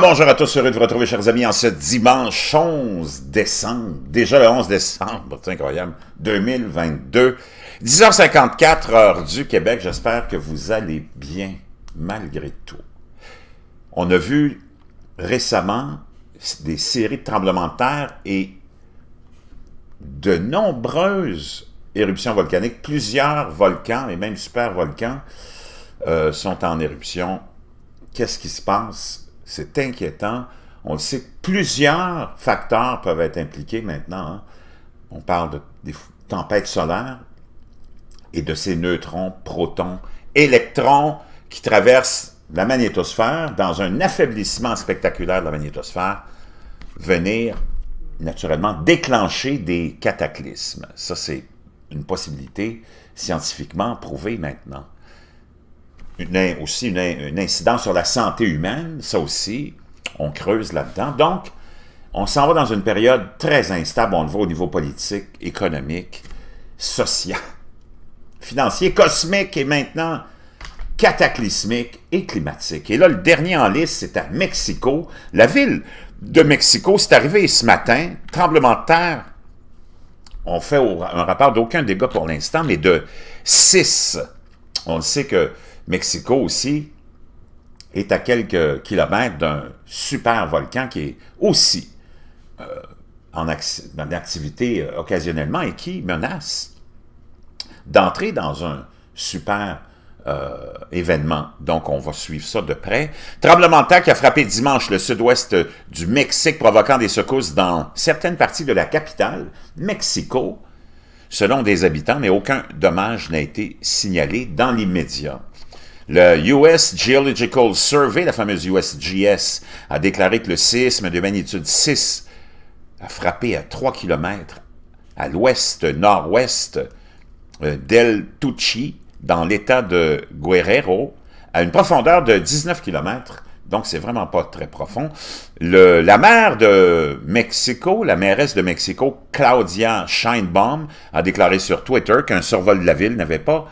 bonjour à tous, heureux de vous retrouver chers amis en ce dimanche 11 décembre, déjà le 11 décembre, c'est incroyable, 2022, 10h54 heure du Québec, j'espère que vous allez bien malgré tout. On a vu récemment des séries de tremblements de terre et de nombreuses éruptions volcaniques, plusieurs volcans et même super volcans euh, sont en éruption. Qu'est-ce qui se passe c'est inquiétant. On le sait, plusieurs facteurs peuvent être impliqués maintenant. Hein. On parle des tempêtes solaires et de ces neutrons, protons, électrons qui traversent la magnétosphère dans un affaiblissement spectaculaire de la magnétosphère venir naturellement déclencher des cataclysmes. Ça, c'est une possibilité scientifiquement prouvée maintenant aussi un une, incidence sur la santé humaine, ça aussi, on creuse là-dedans. Donc, on s'en va dans une période très instable, on le voit au niveau politique, économique, social, financier, cosmique et maintenant cataclysmique et climatique. Et là, le dernier en liste, c'est à Mexico. La ville de Mexico, c'est arrivé ce matin, tremblement de terre, on fait un rapport d'aucun dégât pour l'instant, mais de 6. On sait que Mexico aussi est à quelques kilomètres d'un super volcan qui est aussi euh, en, activité euh, occasionnellement et qui menace d'entrer dans un super euh, événement. Donc, on va suivre ça de près. Tremblement de terre qui a frappé dimanche le sud-ouest du Mexique, provoquant des secousses dans certaines parties de la capitale, Mexico, selon des habitants, mais aucun dommage n'a été signalé dans l'immédiat. Le US Geological Survey, la fameuse USGS, a déclaré que le séisme de magnitude 6 a frappé à 3 km à l'ouest-nord-ouest euh, d'El Tucci, dans l'état de Guerrero, à une profondeur de 19 km. Donc, c'est vraiment pas très profond. Le, la maire de Mexico, la mairesse de Mexico, Claudia Scheinbaum, a déclaré sur Twitter qu'un survol de la ville n'avait pas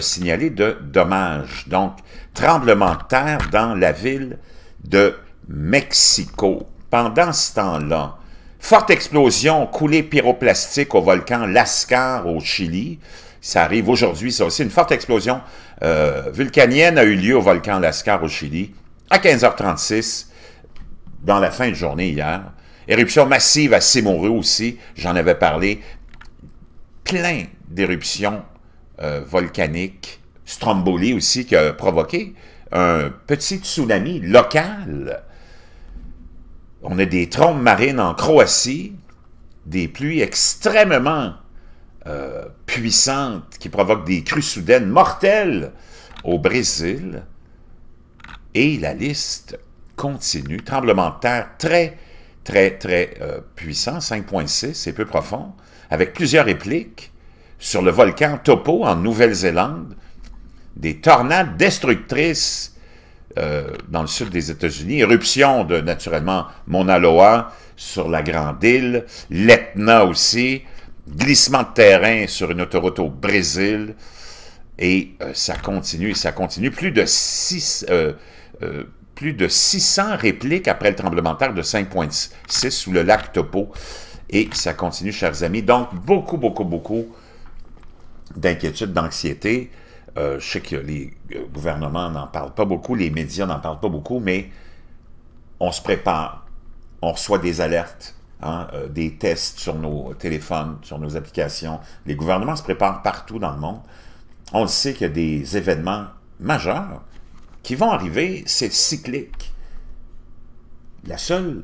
signalé de dommages. Donc, tremblement de terre dans la ville de Mexico. Pendant ce temps-là, forte explosion, coulée pyroplastique au volcan Lascar au Chili. Ça arrive aujourd'hui, ça aussi. Une forte explosion euh, vulcanienne a eu lieu au volcan Lascar au Chili à 15h36 dans la fin de journée hier. Éruption massive à Seymour aussi, j'en avais parlé. Plein d'éruptions euh, volcanique, Stromboli aussi, qui a provoqué un petit tsunami local. On a des trombes marines en Croatie, des pluies extrêmement euh, puissantes qui provoquent des crues soudaines mortelles au Brésil. Et la liste continue. Tremblement de terre très, très, très euh, puissant, 5.6 c'est peu profond, avec plusieurs répliques sur le volcan Topo en Nouvelle-Zélande, des tornades destructrices euh, dans le sud des États-Unis, éruption de, naturellement, Mauna Loa sur la Grande Île, l'Etna aussi, glissement de terrain sur une autoroute au Brésil, et euh, ça continue, et ça continue. Plus de, six, euh, plus de 600 répliques après le tremblement de terre de 5.6 sous le lac Topo. Et ça continue, chers amis. Donc, beaucoup, beaucoup, beaucoup d'inquiétude, d'anxiété. Euh, je sais que les euh, gouvernements n'en parlent pas beaucoup, les médias n'en parlent pas beaucoup, mais on se prépare, on reçoit des alertes, hein, euh, des tests sur nos téléphones, sur nos applications. Les gouvernements se préparent partout dans le monde. On sait qu'il y a des événements majeurs qui vont arriver, c'est cyclique. La seule,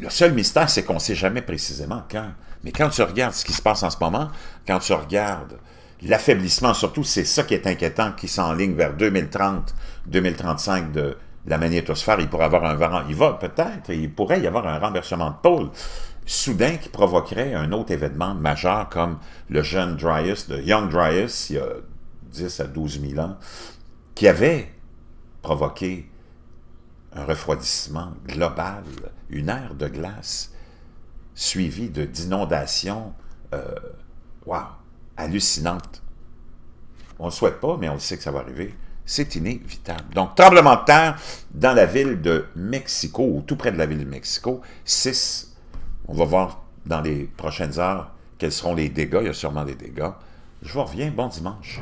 le seul mystère, c'est qu'on ne sait jamais précisément quand. Mais quand tu regardes ce qui se passe en ce moment, quand tu regardes l'affaiblissement, surtout, c'est ça qui est inquiétant, qui s'enligne vers 2030, 2035 de la magnétosphère, il pourrait avoir un il va peut-être, il pourrait y avoir un renversement de pôle soudain qui provoquerait un autre événement majeur comme le jeune Dryas, le Young Dryas, il y a 10 à 12 000 ans, qui avait provoqué un refroidissement global, une ère de glace suivi de d'inondations, euh, hallucinantes. On ne le souhaite pas, mais on sait que ça va arriver. C'est inévitable. Donc, tremblement de terre dans la ville de Mexico, ou tout près de la ville de Mexico, 6. On va voir dans les prochaines heures quels seront les dégâts. Il y a sûrement des dégâts. Je vous reviens. Bon dimanche.